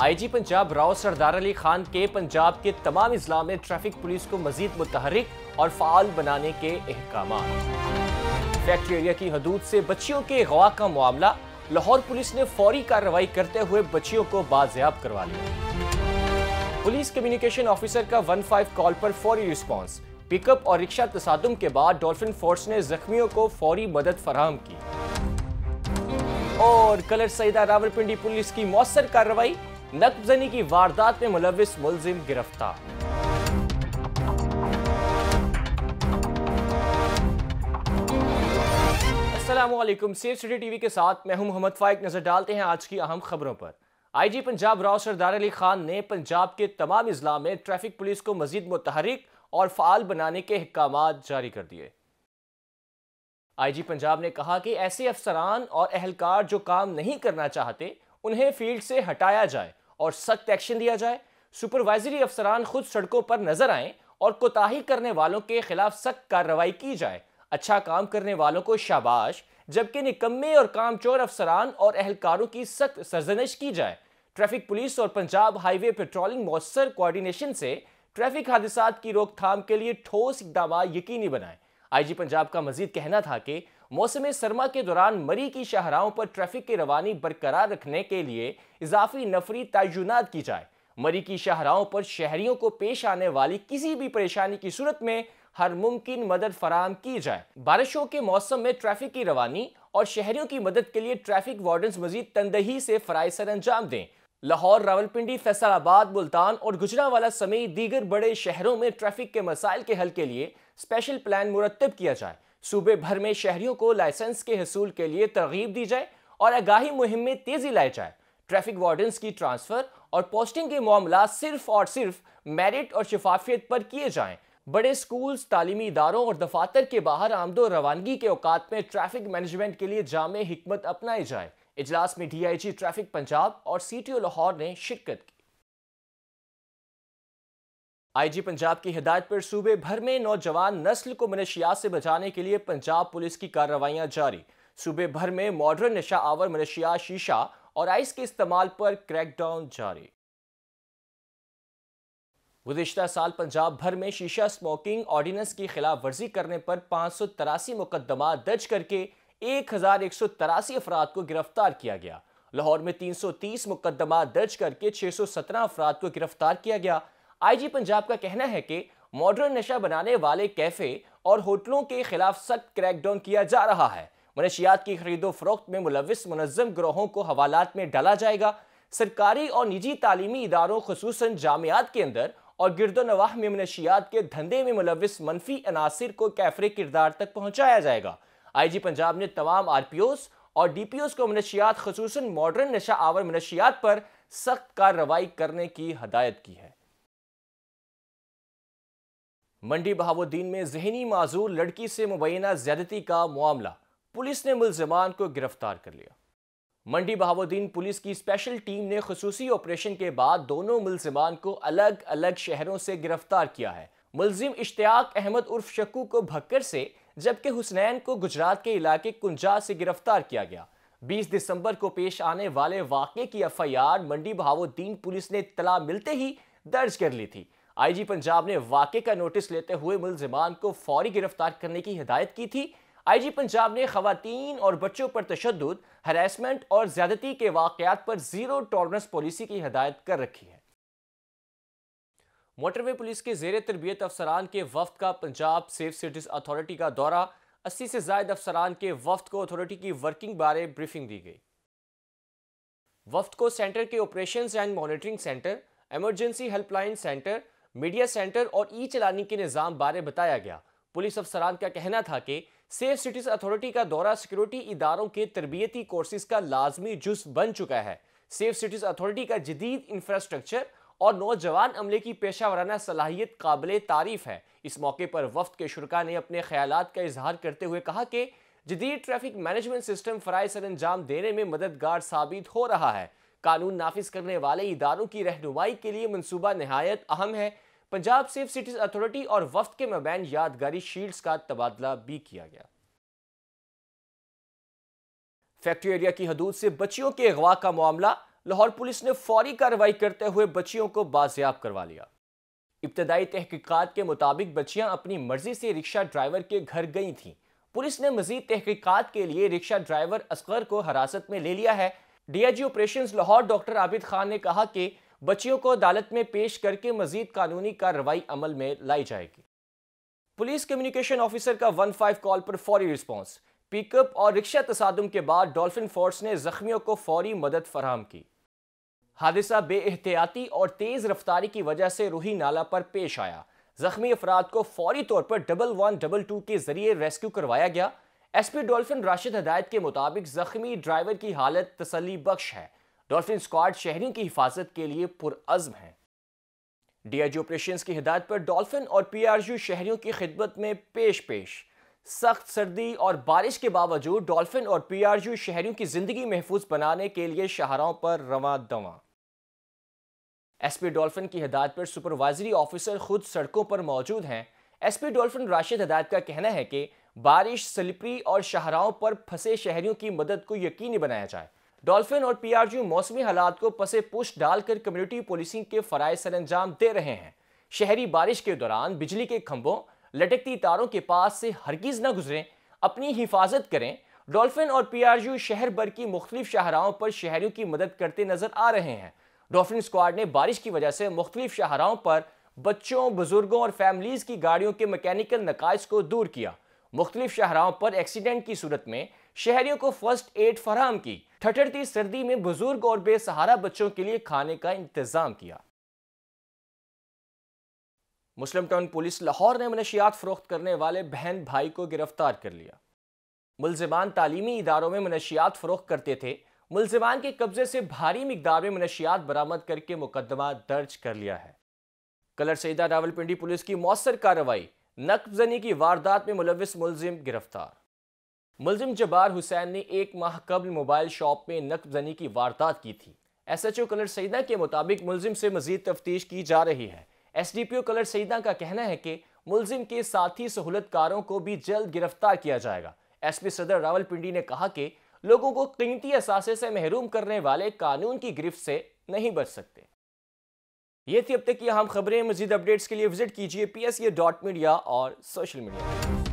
IG Punjab Rao Sardar Ali Khan के पंजाब के तमाम इजला में ट्रैफिक पुलिस को मजीद मुतहरिक और फाल बनाने के अहकाम फैक्ट्री एरिया की हदूद से बच्चियों के अगवा का मामला लाहौर पुलिस ने फौरी कार्रवाई करते हुए बच्चियों को बाजियाब करवा लिया पुलिस कम्युनिकेशन ऑफिसर का वन फाइव कॉल पर फौरी रिस्पॉन्स पिकअप और रिक्शा तसादम के बाद डॉल्फिन फोर्स ने जख्मियों को फौरी मदद फराहम की और कलर सईदा रावलपिंडी पुलिस की मौसर कार्रवाई नकबजनी की वारदात में मुलविस मुलजिम गिरफ्तार असलम सेफ सिटी टीवी के साथ मैं हूं मोहम्मद फाइक नजर डालते हैं आज की अहम खबरों पर आईजी पंजाब राव सरदार अली खान ने पंजाब के तमाम अजला में ट्रैफिक पुलिस को मजीद मुतहरक और फाल बनाने के अहकाम जारी कर दिए आईजी पंजाब ने कहा कि ऐसे अफसरान और अहलकार जो काम नहीं करना चाहते उन्हें फील्ड से हटाया जाए और सख्त एक्शन दिया जाए सुपरवाइजरी अफसरान खुद सड़कों पर नजर आएं और कोताही करने वालों के खिलाफ सख्त कार्रवाई की जाए अच्छा काम करने वालों को शाबाश जबकि निकम्मे और कामचोर अफसरान और अहलकारों की सख्त सरजनश की जाए ट्रैफिक पुलिस और पंजाब हाईवे पेट्रोलिंग मौसर कोऑर्डिनेशन से ट्रैफिक हादसा की रोकथाम के लिए ठोस इकदाम यकीनी बनाएं आईजी पंजाब का मजीद कहना था कि मौसम सरमा के दौरान मरी की शाहराहों पर ट्रैफिक की रवानी बरकरार रखने के लिए इजाफी नफरी तयनत की जाए मरी की शाहराहों पर शहरियों को पेश आने वाली किसी भी परेशानी की सूरत में हर मुमकिन मदद फराम की जाए बारिशों के मौसम में ट्रैफिक की रवानी और शहरियों की मदद के लिए ट्रैफिक वार्डन्स मजीद तंदही से फ़राय सर अंजाम दें लाहौर रावलपिंडी फैसलाबाद मुल्तान और गुजरावाला समेत दीगर बड़े शहरों में ट्रैफिक के मसाइल के हल के लिए स्पेशल प्लान मुरतब किया जाए सूबे भर में शहरीों को लाइसेंस के हसूल के लिए तरगीब दी जाए और आगाही मुहिम में तेजी लाई जाए ट्रैफिक वार्डन्स की ट्रांसफर और पोस्टिंग के मामला सिर्फ और सिर्फ मेरिट और शफाफियत पर किए जाएं बड़े स्कूल्स तालीमी इदारों और दफातर के बाहर आमदो रवानगी के अवकात में ट्रैफिक मैनेजमेंट के लिए जाम हमत अपनाई जाए इजलास में D I G traffic Punjab और सी टी ओ लाहौर ने शिरकत की आईजी पंजाब की हिदायत पर सूबे भर में नौजवान नस्ल को मनशियात से बचाने के लिए पंजाब पुलिस की कार्रवाइयां जारी सूबे भर में मॉडर्न नशा आवर मनशियात शीशा और आइस के इस्तेमाल पर क्रैकडाउन जारी गुजशत साल पंजाब भर में शीशा स्मोकिंग ऑर्डिनेंस की खिलाफ वर्जी करने पर पाँच सौ तिरासी मुकदमा दर्ज करके एक हजार एक सौ तिरासी अफराद को गिरफ्तार किया गया लाहौर में तीन सौ तीस मुकदमा दर्ज करके छह सौ सत्रह अफराद को गिरफ्तार किया गया आईजी पंजाब का कहना है कि मॉडर्न नशा बनाने वाले कैफे और होटलों के खिलाफ सख्त क्रैकडाउन किया जा रहा है मनशियात की खरीदो फरोख्त में मुलविस मुनजम ग्रोहों को हवालात में डाला जाएगा सरकारी और निजी तालीमी इदारों खसूस जामियात के अंदर और गिरदोनवाह में मनशियात के धंधे में मुलविस मनफी अनासर को कैफरे किरदार तक पहुँचाया जाएगा आई जी पंजाब ने तमाम आर पी ओस और डी पी ओस को मनशियात खसूस मॉडर्न नशा आवर मनशियात पर सख्त कार्रवाई करने की हदायत की है मंडी बहावुद्दीन में जहनी माजूर लड़की से मुबैना ज्यादती का मामला पुलिस ने मुलजमान को गिरफ्तार कर लिया मंडी बहावुद्दीन पुलिस की स्पेशल टीम ने खसूसी ऑपरेशन के बाद दोनों मुलजमान को अलग अलग शहरों से गिरफ्तार किया है मुलजिम इश्तियाक अहमद उर्फ शक्कू को भक्कर से जबकि हुसनैन को गुजरात के इलाके कुंजा से गिरफ्तार किया गया 20 दिसंबर को पेश आने वाले वाक़े की F I R Mandi Bahauddin police ने तला मिलते ही दर्ज कर ली थी आईजी पंजाब ने वाक़े का नोटिस लेते हुए मुलजमान को फौरी गिरफ्तार करने की हिदायत की थी आईजी पंजाब ने खातन और बच्चों पर तशद हरासमेंट और ज्यादती के वाकयात पर जीरो टॉलरेंस पॉलिसी की हिदायत कर रखी है मोटरवे पुलिस के जेर तरबियत अफसरान के वफद का पंजाब सेफ सिटीज अथॉरिटी का दौरा अस्सी से जायद अफसरान के वफद को अथॉरिटी की वर्किंग बारे ब्रीफिंग दी गई वफद को सेंटर के operation and monitoring centre emergency helpline centre media centre और ई चलानी के निज़ाम बारे बताया गया पुलिस अफसरान का कहना था कि सेफ सिटीज़ अथॉरिटी का दौरा सिक्योरिटी इदारों के तरबियती कोर्सेज का लाजमी जुज बन चुका है सेफ सिटीज़ अथॉरिटी का जदीद इंफ्रास्ट्रक्चर और नौजवान अमले की पेशा वराना सलाहियत काबिल तारीफ है इस मौके पर वफद के शुरा ने अपने ख्याल का इजहार करते हुए कहा कि जदीद ट्रैफिक मैनेजमेंट सिस्टम फ़राय सर अंजाम देने में मददगार साबित हो रहा है कानून नाफिज करने वाले इदारों की रहनुमाई के लिए मनसूबा नहायत अहम है पंजाब सेफ सिटीज अथॉरिटी और वफ्त के मबैन यादगारी शील्ड्स का तबादला भी किया गया फैक्ट्री एरिया की हदूद से बच्चियों के अगवा का मामला लाहौर पुलिस ने फौरी कार्रवाई करते हुए बच्चियों को बाजियाब करवा लिया इब्तदाई तहकीकत के मुताबिक बच्चियां अपनी मर्जी से रिक्शा ड्राइवर के घर गई थीं पुलिस ने मजीद तहकीकत के लिए रिक्शा ड्राइवर असगर को हिरासत में ले लिया है DIG operations Lahore doctor Abid Khan ने कहा कि बच्चियों को अदालत में पेश करके मजीद कानूनी कार्रवाई अमल में लाई जाएगी पुलिस कम्युनिकेशन ऑफिसर का वन फाइव कॉल पर फौरी रिस्पॉन्स पिकअप और रिक्शा तसादम के बाद डॉल्फिन फोर्स ने जख्मियों को फौरी मदद फराहम की हादसा एहतियाती और तेज रफ्तारी की वजह से रूही नाला पर पेश आया जख्मी अफराद को फौरी तौर पर डबल वन डबल टू के जरिए रेस्क्यू करवाया गया एसपी डॉल्फिन राशिद हदायत के मुताबिक जख्मी ड्राइवर की हालत तसली बख्श है डॉल्फिन स्क्वाड शहरी की हिफाजत के लिए पुरअज़म है डीआईजी ऑपरेशन की हिदायत पर डॉल्फिन और पीआरजू शहरियों की खिदमत में पेश पेश सख्त सर्दी और बारिश के बावजूद डॉल्फिन और पीआरजू शहरियों की जिंदगी महफूज बनाने के लिए शहरों पर रवा दवा एसपी डॉल्फिन की हिदायत पर सुपरवाइजरी ऑफिसर खुद सड़कों पर मौजूद हैं एसपी डॉल्फिन राशिद हदायत का कहना है कि बारिश स्लिपरी और शाहराओं पर फंसे शहरियों की मदद को यकीनी बनाया जाए डॉल्फिन और पीआरयू मौसमी हालात को पसे पुश डालकर कम्युनिटी पुलिसिंग के फराय अंजाम दे रहे हैं शहरी बारिश के दौरान बिजली के खंभों लटकती तारों के पास से हरगिज न गुजरें अपनी हिफाजत करें डॉल्फिन और यू शहर भर की मुख्तलिफ शाहराओं पर शहरियों की मदद करते नजर आ रहे हैं डॉल्फिन स्क्वाड ने बारिश की वजह से मुख्तलिफ शाहराओं पर बच्चों बुजुर्गों और फैमिलीज की गाड़ियों के मैकेनिकल नकाइज को दूर किया मुख्तलिफ शहराओं पर एक्सीडेंट की सूरत में शहरियों को फर्स्ट एड फराहम की ठटरती सर्दी में बुजुर्ग और बेसहारा बच्चों के लिए खाने का इंतजाम किया मुस्लिम टाउन पुलिस लाहौर ने मनशियात फरोख्त करने वाले बहन भाई को गिरफ्तार कर लिया मुलजमान तालीमी इदारों में मनशियात फरोख्त करते थे मुलजमान के कब्जे से भारी मकदार में मनशियात बरामद करके मुकदमा दर्ज कर लिया है कलर सईदा रावलपिंडी पुलिस की मौसर कार्रवाई नकबजनी की वारदात में मुलविस मुलजिम गिरफ्तार मुलजिम जबार हुसैन ने एक माह कबल मोबाइल शॉप में नकबजनी की वारदात की थी S H O Kallar Syedan के मुताबिक मुलजिम से मजीद तफ्तीश की जा रही है S D P O Kallar Syedan का कहना है कि मुलजिम के साथी सहूलतकारों को भी जल्द गिरफ्तार किया जाएगा एस पी सदर रावलपिंडी ने कहा कि लोगों को कीमती असासे से महरूम करने वाले कानून की गिरफ्त से नहीं बच सकते ये थी अब तक की अहम खबरें मजीद अपडेट्स के लिए विजिट कीजिए पी एस ये डॉट मीडिया और सोशल मीडिया